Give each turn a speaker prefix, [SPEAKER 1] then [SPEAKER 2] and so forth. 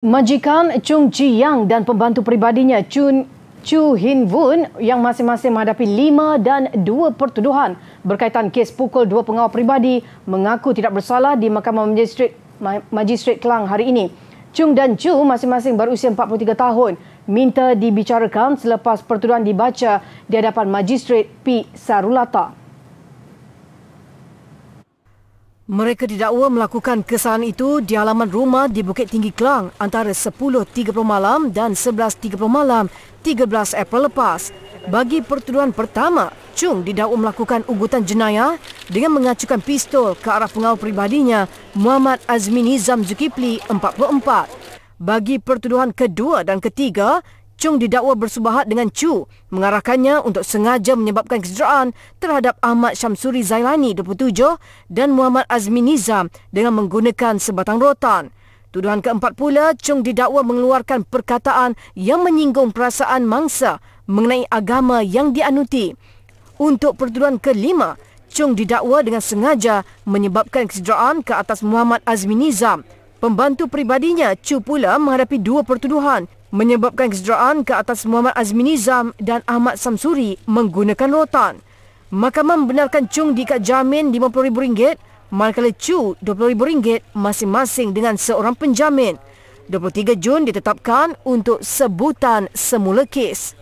[SPEAKER 1] Majikan Chung Ji Yang dan pembantu peribadinya Chun Chu Hin Woon yang masing-masing menghadapi lima dan dua pertuduhan berkaitan kes pukul dua pengawal peribadi mengaku tidak bersalah di Mahkamah Majistret, Majistret Kelang hari ini. Chung dan Chu masing-masing berusia 43 tahun minta dibicarakan selepas pertuduhan dibaca di hadapan Majistret P. Sarulata. Mereka didakwa melakukan kesalahan itu di halaman rumah di Bukit Tinggi Kelang antara 10.30 malam dan 11.30 malam 13 April lepas. Bagi pertuduhan pertama, Chung didakwa melakukan ugutan jenayah dengan mengacukan pistol ke arah pengawal peribadinya Muhammad Azmin Nizam Zulkifli 44. Bagi pertuduhan kedua dan ketiga, Chung didakwa bersubahat dengan Chu, mengarahkannya untuk sengaja menyebabkan kecederaan terhadap Ahmad Syamsuri Zailani 27 dan Muhammad Azmi Nizam dengan menggunakan sebatang rotan. Tuduhan keempat pula, Chung didakwa mengeluarkan perkataan yang menyinggung perasaan mangsa mengenai agama yang dianuti. Untuk pertuduhan kelima, Chung didakwa dengan sengaja menyebabkan kecederaan ke atas Muhammad Azmi Nizam. Pembantu pribadinya Chu pula menghadapi dua pertuduhan menyebabkan kesederaan ke atas Muhammad Azmi Nizam dan Ahmad Samsuri menggunakan rotan. Mahkamah membenarkan Chung diikat jamin RM50,000 manakala Chu RM20,000 masing-masing dengan seorang penjamin. 23 Jun ditetapkan untuk sebutan semula kes.